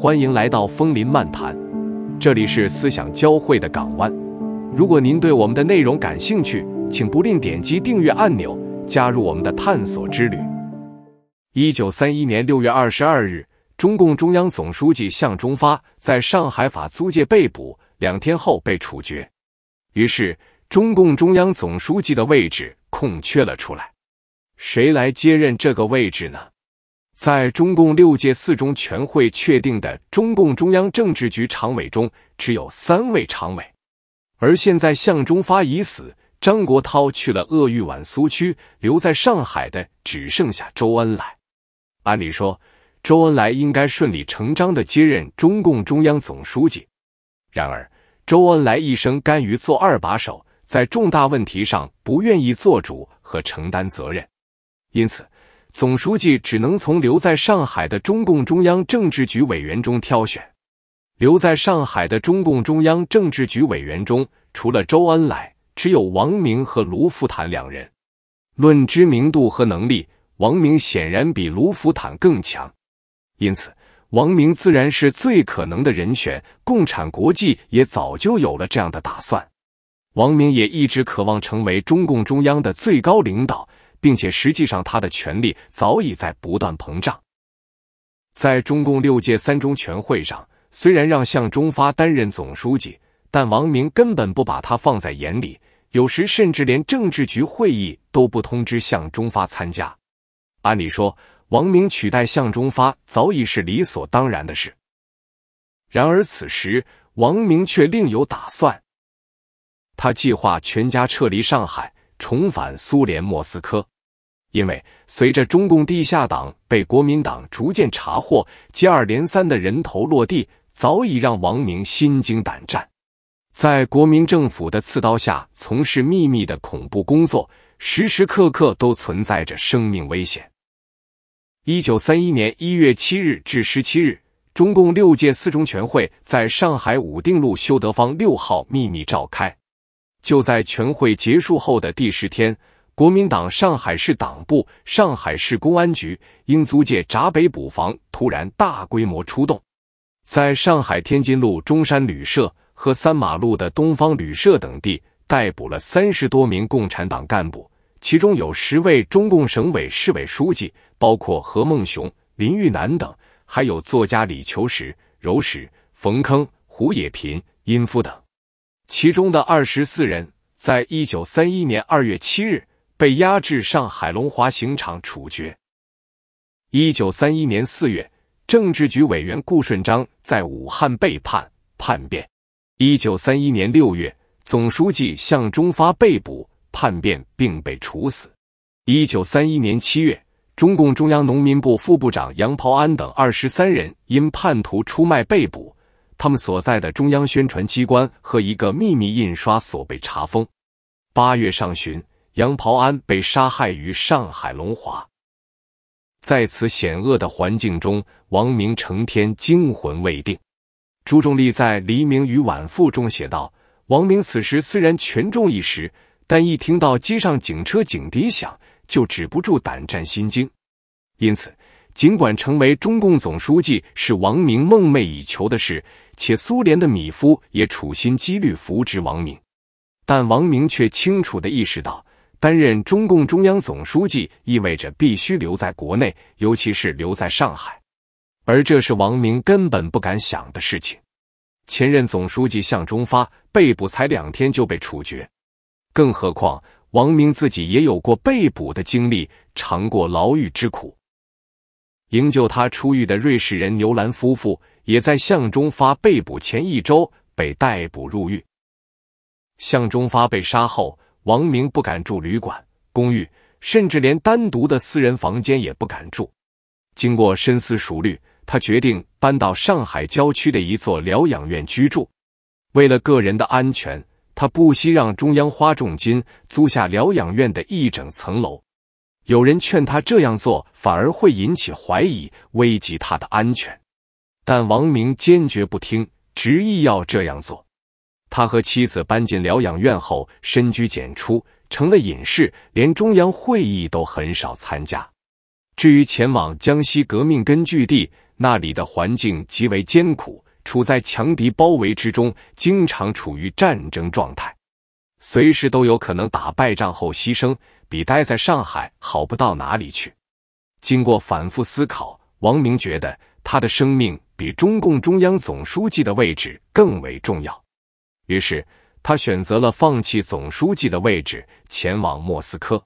欢迎来到枫林漫谈，这里是思想交汇的港湾。如果您对我们的内容感兴趣，请不吝点击订阅按钮，加入我们的探索之旅。一九三一年六月二十二日，中共中央总书记向忠发在上海法租界被捕，两天后被处决，于是中共中央总书记的位置空缺了出来，谁来接任这个位置呢？在中共六届四中全会确定的中共中央政治局常委中，只有三位常委。而现在，向忠发已死，张国焘去了鄂豫皖苏区，留在上海的只剩下周恩来。按理说，周恩来应该顺理成章的接任中共中央总书记。然而，周恩来一生甘于做二把手，在重大问题上不愿意做主和承担责任，因此。总书记只能从留在上海的中共中央政治局委员中挑选。留在上海的中共中央政治局委员中，除了周恩来，只有王明和卢福坦两人。论知名度和能力，王明显然比卢福坦更强，因此，王明自然是最可能的人选。共产国际也早就有了这样的打算。王明也一直渴望成为中共中央的最高领导。并且实际上，他的权力早已在不断膨胀。在中共六届三中全会上，虽然让向忠发担任总书记，但王明根本不把他放在眼里，有时甚至连政治局会议都不通知向忠发参加。按理说，王明取代向忠发早已是理所当然的事，然而此时王明却另有打算，他计划全家撤离上海。重返苏联莫斯科，因为随着中共地下党被国民党逐渐查获，接二连三的人头落地，早已让王明心惊胆战。在国民政府的刺刀下从事秘密的恐怖工作，时时刻刻都存在着生命危险。一九三一年一月七日至十七日，中共六届四中全会在上海武定路修德坊六号秘密召开。就在全会结束后的第十天，国民党上海市党部、上海市公安局因租界闸北捕房突然大规模出动，在上海天津路中山旅社和三马路的东方旅社等地逮捕了三十多名共产党干部，其中有十位中共省委市委书记，包括何孟雄、林育南等，还有作家李求实、柔石、冯铿、胡也频、殷夫等。其中的二十四人在一九三一年二月七日被押至上海龙华刑场处决。一九三一年四月，政治局委员顾顺章在武汉被叛叛变。一九三一年六月，总书记向忠发被捕叛变并被处死。一九三一年七月，中共中央农民部副部长杨袍安等二十三人因叛徒出卖被捕。他们所在的中央宣传机关和一个秘密印刷所被查封。八月上旬，杨袍安被杀害于上海龙华。在此险恶的环境中，王明成天惊魂未定。朱仲力在《黎明与晚复》中写道：“王明此时虽然权重一时，但一听到街上警车警笛响，就止不住胆战心惊。因此，尽管成为中共总书记是王明梦寐以求的事。”且苏联的米夫也处心积虑扶植王明，但王明却清楚的意识到，担任中共中央总书记意味着必须留在国内，尤其是留在上海，而这是王明根本不敢想的事情。前任总书记向忠发被捕才两天就被处决，更何况王明自己也有过被捕的经历，尝过牢狱之苦。营救他出狱的瑞士人牛兰夫妇，也在向忠发被捕前一周被逮捕入狱。向忠发被杀后，王明不敢住旅馆、公寓，甚至连单独的私人房间也不敢住。经过深思熟虑，他决定搬到上海郊区的一座疗养院居住。为了个人的安全，他不惜让中央花重金租下疗养院的一整层楼。有人劝他这样做，反而会引起怀疑，危及他的安全。但王明坚决不听，执意要这样做。他和妻子搬进疗养院后，深居简出，成了隐士，连中央会议都很少参加。至于前往江西革命根据地，那里的环境极为艰苦，处在强敌包围之中，经常处于战争状态，随时都有可能打败仗后牺牲。比待在上海好不到哪里去。经过反复思考，王明觉得他的生命比中共中央总书记的位置更为重要，于是他选择了放弃总书记的位置，前往莫斯科。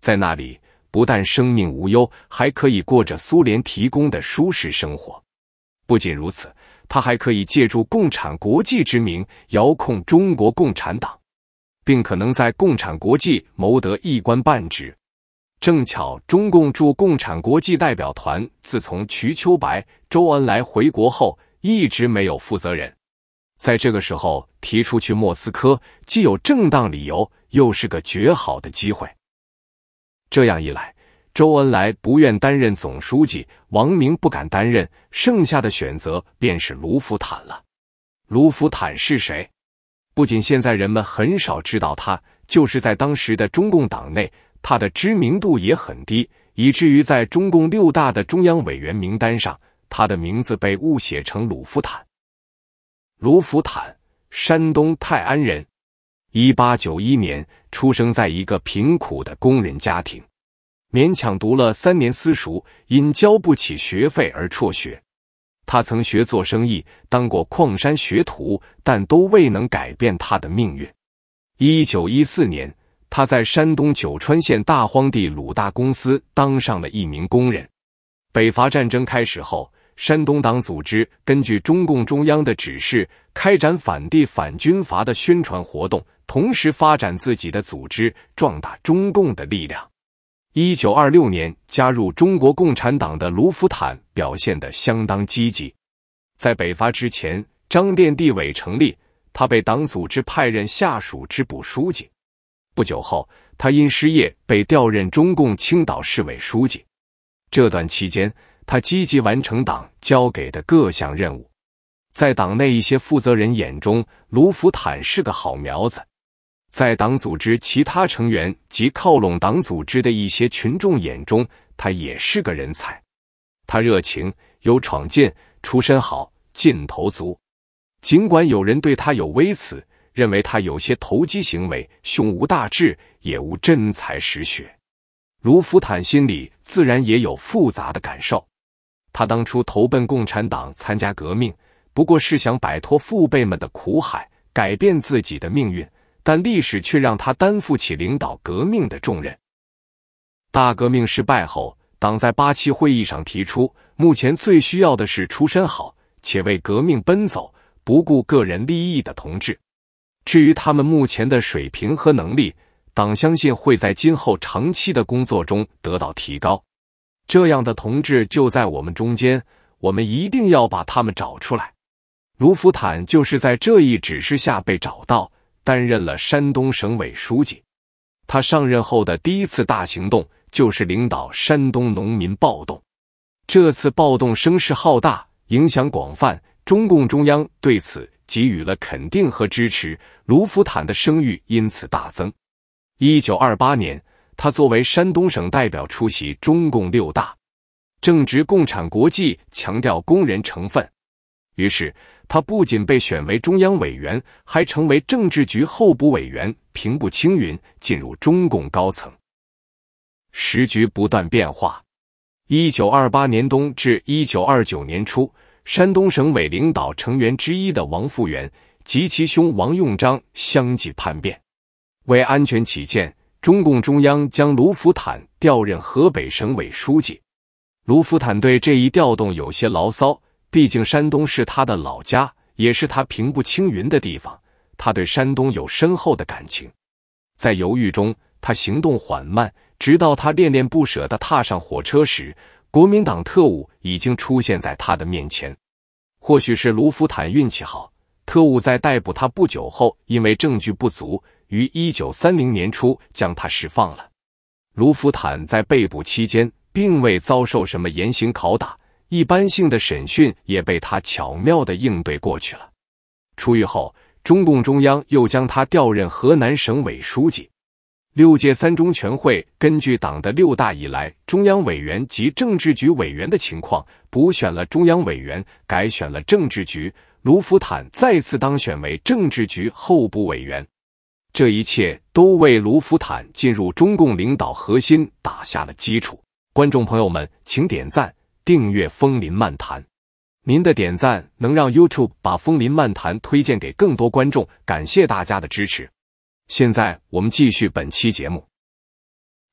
在那里，不但生命无忧，还可以过着苏联提供的舒适生活。不仅如此，他还可以借助共产国际之名，遥控中国共产党。并可能在共产国际谋得一官半职。正巧，中共驻共产国际代表团自从瞿秋白、周恩来回国后，一直没有负责人。在这个时候提出去莫斯科，既有正当理由，又是个绝好的机会。这样一来，周恩来不愿担任总书记，王明不敢担任，剩下的选择便是卢福坦了。卢福坦是谁？不仅现在人们很少知道他，就是在当时的中共党内，他的知名度也很低，以至于在中共六大的中央委员名单上，他的名字被误写成鲁福坦。鲁福坦，山东泰安人，一八九一年出生在一个贫苦的工人家庭，勉强读了三年私塾，因交不起学费而辍学。他曾学做生意，当过矿山学徒，但都未能改变他的命运。一九一四年，他在山东九川县大荒地鲁大公司当上了一名工人。北伐战争开始后，山东党组织根据中共中央的指示，开展反帝反军阀的宣传活动，同时发展自己的组织，壮大中共的力量。一九二六年加入中国共产党的卢福坦表现的相当积极。在北伐之前，张店地委成立，他被党组织派任下属支部书记。不久后，他因失业被调任中共青岛市委书记。这段期间，他积极完成党交给的各项任务。在党内一些负责人眼中，卢福坦是个好苗子。在党组织其他成员及靠拢党组织的一些群众眼中，他也是个人才。他热情，有闯劲，出身好，劲头足。尽管有人对他有微词，认为他有些投机行为，胸无大志，也无真才实学。卢福坦心里自然也有复杂的感受。他当初投奔共产党参加革命，不过是想摆脱父辈们的苦海，改变自己的命运。但历史却让他担负起领导革命的重任。大革命失败后，党在八七会议上提出，目前最需要的是出身好且为革命奔走、不顾个人利益的同志。至于他们目前的水平和能力，党相信会在今后长期的工作中得到提高。这样的同志就在我们中间，我们一定要把他们找出来。卢福坦就是在这一指示下被找到。担任了山东省委书记，他上任后的第一次大行动就是领导山东农民暴动。这次暴动声势浩大，影响广泛，中共中央对此给予了肯定和支持，卢福坦的声誉因此大增。一九二八年，他作为山东省代表出席中共六大，正值共产国际强调工人成分，于是。他不仅被选为中央委员，还成为政治局候补委员，平步青云，进入中共高层。时局不断变化，一九二八年冬至一九二九年初，山东省委领导成员之一的王复元及其兄王用章相继叛变。为安全起见，中共中央将卢福坦调任河北省委书记。卢福坦对这一调动有些牢骚。毕竟山东是他的老家，也是他平步青云的地方。他对山东有深厚的感情。在犹豫中，他行动缓慢，直到他恋恋不舍的踏上火车时，国民党特务已经出现在他的面前。或许是卢福坦运气好，特务在逮捕他不久后，因为证据不足，于一九三零年初将他释放了。卢福坦在被捕期间，并未遭受什么严刑拷打。一般性的审讯也被他巧妙的应对过去了。出狱后，中共中央又将他调任河南省委书记。六届三中全会根据党的六大以来中央委员及政治局委员的情况，补选了中央委员，改选了政治局。卢福坦再次当选为政治局候补委员。这一切都为卢福坦进入中共领导核心打下了基础。观众朋友们，请点赞。订阅风林漫谈，您的点赞能让 YouTube 把风林漫谈推荐给更多观众，感谢大家的支持。现在我们继续本期节目。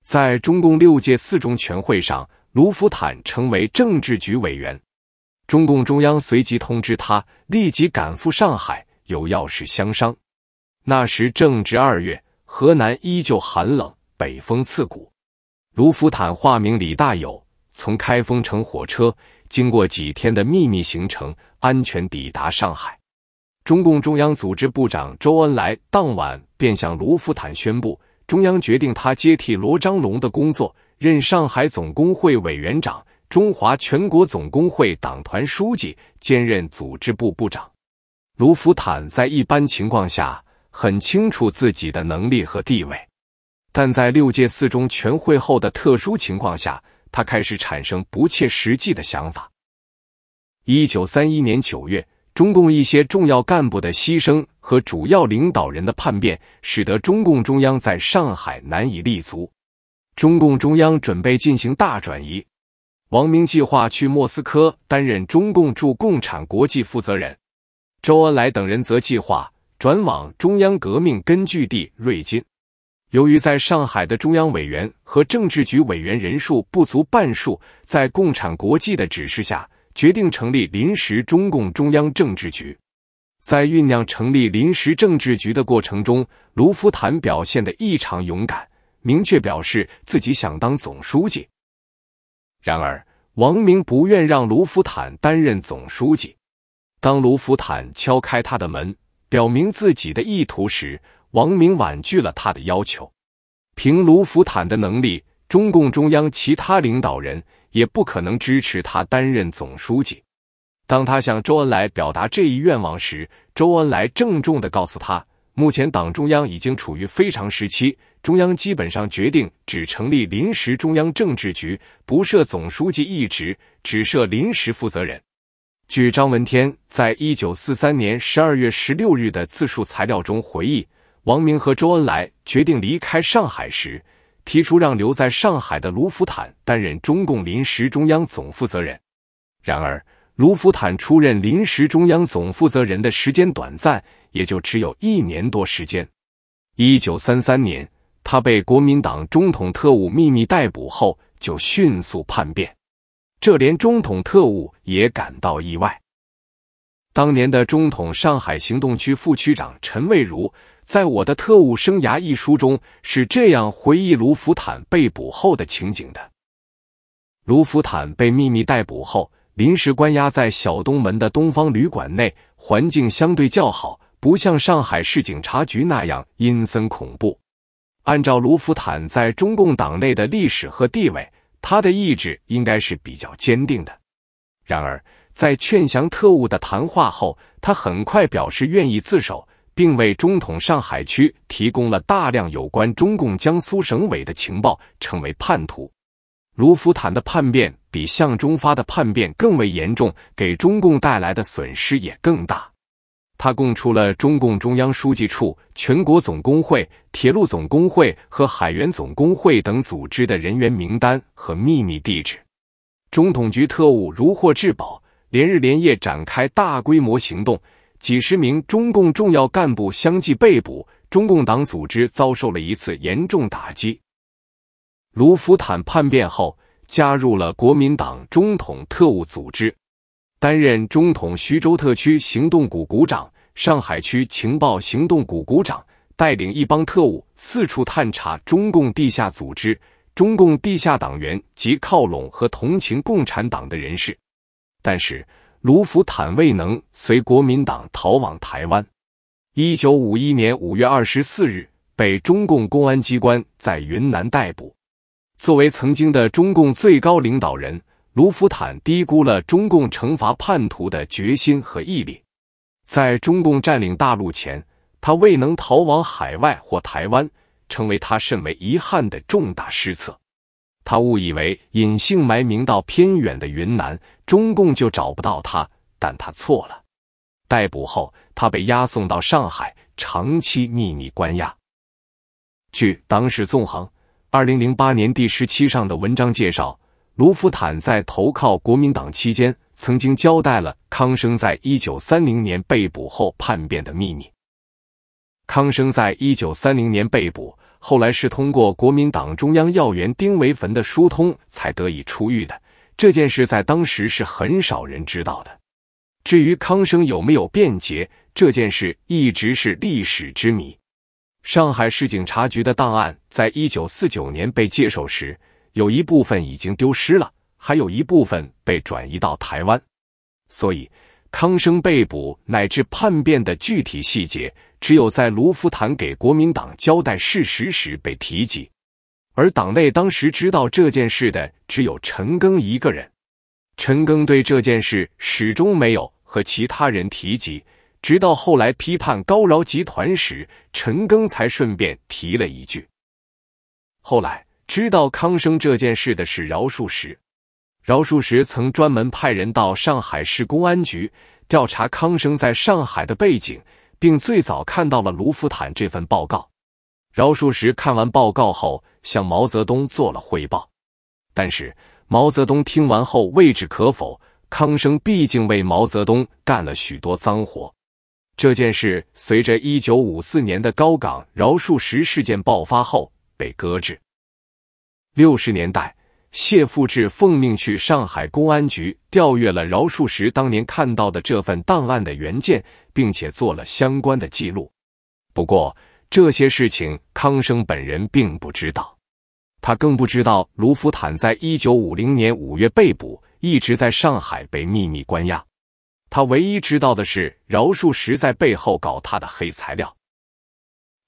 在中共六届四中全会上，卢福坦成为政治局委员。中共中央随即通知他立即赶赴上海，有要事相商。那时正值二月，河南依旧寒冷，北风刺骨。卢福坦化名李大友。从开封乘火车，经过几天的秘密行程，安全抵达上海。中共中央组织部长周恩来当晚便向卢福坦宣布：中央决定他接替罗章龙的工作，任上海总工会委员长、中华全国总工会党团书记，兼任组织部部长。卢福坦在一般情况下很清楚自己的能力和地位，但在六届四中全会后的特殊情况下。他开始产生不切实际的想法。一九三一年九月，中共一些重要干部的牺牲和主要领导人的叛变，使得中共中央在上海难以立足。中共中央准备进行大转移，王明计划去莫斯科担任中共驻共产国际负责人，周恩来等人则计划转往中央革命根据地瑞金。由于在上海的中央委员和政治局委员人数不足半数，在共产国际的指示下，决定成立临时中共中央政治局。在酝酿成立临时政治局的过程中，卢福坦表现的异常勇敢，明确表示自己想当总书记。然而，王明不愿让卢福坦担任总书记。当卢福坦敲开他的门，表明自己的意图时，王明婉拒了他的要求。凭卢福坦的能力，中共中央其他领导人也不可能支持他担任总书记。当他向周恩来表达这一愿望时，周恩来郑重地告诉他，目前党中央已经处于非常时期，中央基本上决定只成立临时中央政治局，不设总书记一职，只设临时负责人。据张闻天在一九四三年十二月十六日的自述材料中回忆。王明和周恩来决定离开上海时，提出让留在上海的卢福坦担任中共临时中央总负责人。然而，卢福坦出任临时中央总负责人的时间短暂，也就只有一年多时间。一九三三年，他被国民党中统特务秘密逮捕后，就迅速叛变，这连中统特务也感到意外。当年的中统上海行动区副区长陈蔚如，在我的《特务生涯》一书中是这样回忆卢福坦被捕后的情景的：卢福坦被秘密逮捕后，临时关押在小东门的东方旅馆内，环境相对较好，不像上海市警察局那样阴森恐怖。按照卢福坦在中共党内的历史和地位，他的意志应该是比较坚定的。然而，在劝降特务的谈话后，他很快表示愿意自首，并为中统上海区提供了大量有关中共江苏省委的情报，成为叛徒。卢福坦的叛变比向忠发的叛变更为严重，给中共带来的损失也更大。他供出了中共中央书记处、全国总工会、铁路总工会和海员总工会等组织的人员名单和秘密地址。中统局特务如获至宝。连日连夜展开大规模行动，几十名中共重要干部相继被捕，中共党组织遭受了一次严重打击。卢福坦叛变后，加入了国民党中统特务组织，担任中统徐州特区行动股股长、上海区情报行动股股长，带领一帮特务四处探查中共地下组织、中共地下党员及靠拢和同情共产党的人士。但是卢福坦未能随国民党逃往台湾。一九五一年五月二十四日，被中共公安机关在云南逮捕。作为曾经的中共最高领导人，卢福坦低估了中共惩罚叛徒的决心和毅力。在中共占领大陆前，他未能逃往海外或台湾，成为他甚为遗憾的重大失策。他误以为隐姓埋名到偏远的云南，中共就找不到他，但他错了。逮捕后，他被押送到上海，长期秘密关押。据《党史纵横》二零零八年第十七上的文章介绍，卢福坦在投靠国民党期间，曾经交代了康生在一九三零年被捕后叛变的秘密。康生在一九三零年被捕。后来是通过国民党中央要员丁维汾的疏通才得以出狱的。这件事在当时是很少人知道的。至于康生有没有辩解这件事，一直是历史之谜。上海市警察局的档案在一九四九年被接手时，有一部分已经丢失了，还有一部分被转移到台湾，所以康生被捕乃至叛变的具体细节。只有在卢福坦给国民党交代事实时被提及，而党内当时知道这件事的只有陈赓一个人。陈赓对这件事始终没有和其他人提及，直到后来批判高饶集团时，陈赓才顺便提了一句。后来知道康生这件事的是饶漱石，饶漱石曾专门派人到上海市公安局调查康生在上海的背景。并最早看到了卢浮坦这份报告。饶漱石看完报告后，向毛泽东做了汇报。但是毛泽东听完后，未置可否。康生毕竟为毛泽东干了许多脏活。这件事随着1954年的高岗饶漱石事件爆发后，被搁置。六十年代。谢富治奉命去上海公安局调阅了饶漱石当年看到的这份档案的原件，并且做了相关的记录。不过，这些事情康生本人并不知道，他更不知道卢福坦在一九五零年五月被捕，一直在上海被秘密关押。他唯一知道的是饶漱石在背后搞他的黑材料，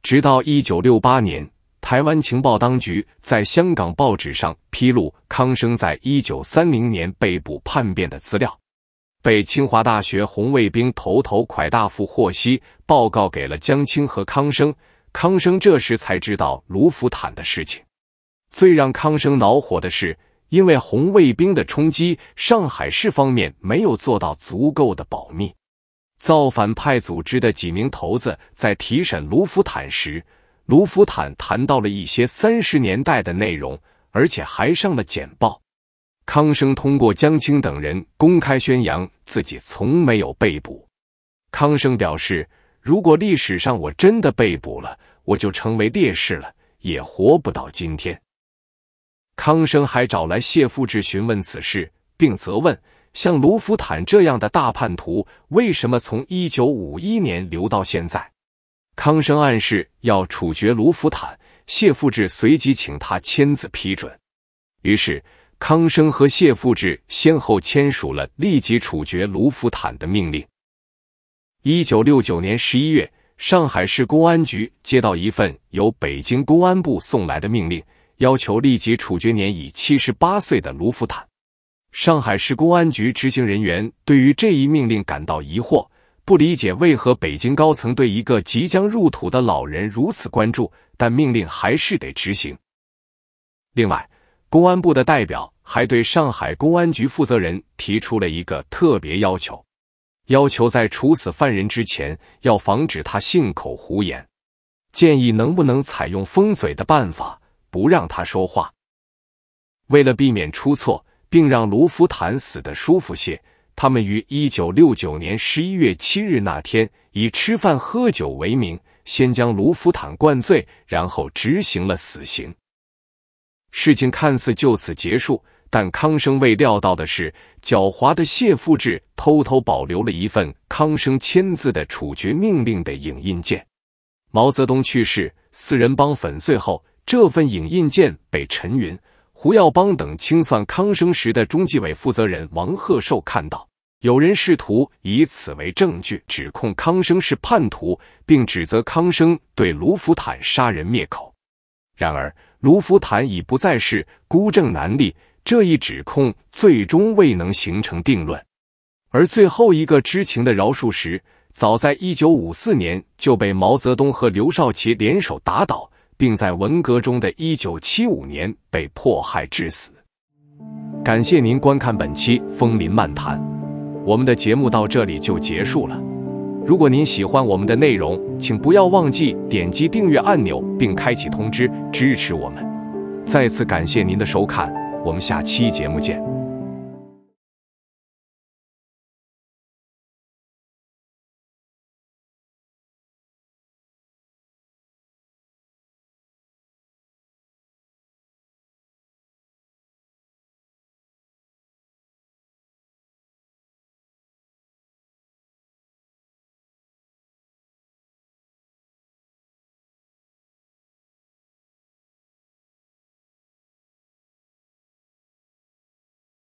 直到一九六八年。台湾情报当局在香港报纸上披露康生在一九三零年被捕叛变的资料，被清华大学红卫兵头头蒯大富获悉，报告给了江青和康生。康生这时才知道卢福坦的事情。最让康生恼火的是，因为红卫兵的冲击，上海市方面没有做到足够的保密。造反派组织的几名头子在提审卢福坦时。卢福坦谈到了一些三十年代的内容，而且还上了简报。康生通过江青等人公开宣扬自己从没有被捕。康生表示，如果历史上我真的被捕了，我就成为烈士了，也活不到今天。康生还找来谢富治询问此事，并责问：像卢福坦这样的大叛徒，为什么从一九五一年留到现在？康生暗示要处决卢福坦，谢富治随即请他签字批准。于是，康生和谢富治先后签署了立即处决卢福坦的命令。一九六九年十一月，上海市公安局接到一份由北京公安部送来的命令，要求立即处决年已七十八岁的卢福坦。上海市公安局执行人员对于这一命令感到疑惑。不理解为何北京高层对一个即将入土的老人如此关注，但命令还是得执行。另外，公安部的代表还对上海公安局负责人提出了一个特别要求，要求在处死犯人之前要防止他信口胡言，建议能不能采用封嘴的办法，不让他说话。为了避免出错，并让卢福坦死得舒服些。他们于一九六九年十一月七日那天，以吃饭喝酒为名，先将卢福坦灌醉，然后执行了死刑。事情看似就此结束，但康生未料到的是，狡猾的谢富治偷偷保留了一份康生签字的处决命令的影印件。毛泽东去世，四人帮粉碎后，这份影印件被陈云、胡耀邦等清算康生时的中纪委负责人王鹤寿看到。有人试图以此为证据，指控康生是叛徒，并指责康生对卢福坦杀人灭口。然而，卢福坦已不再是孤证难立，这一指控最终未能形成定论。而最后一个知情的饶漱石，早在一九五四年就被毛泽东和刘少奇联手打倒，并在文革中的一九七五年被迫害致死。感谢您观看本期《枫林漫谈》。我们的节目到这里就结束了。如果您喜欢我们的内容，请不要忘记点击订阅按钮并开启通知，支持我们。再次感谢您的收看，我们下期节目见。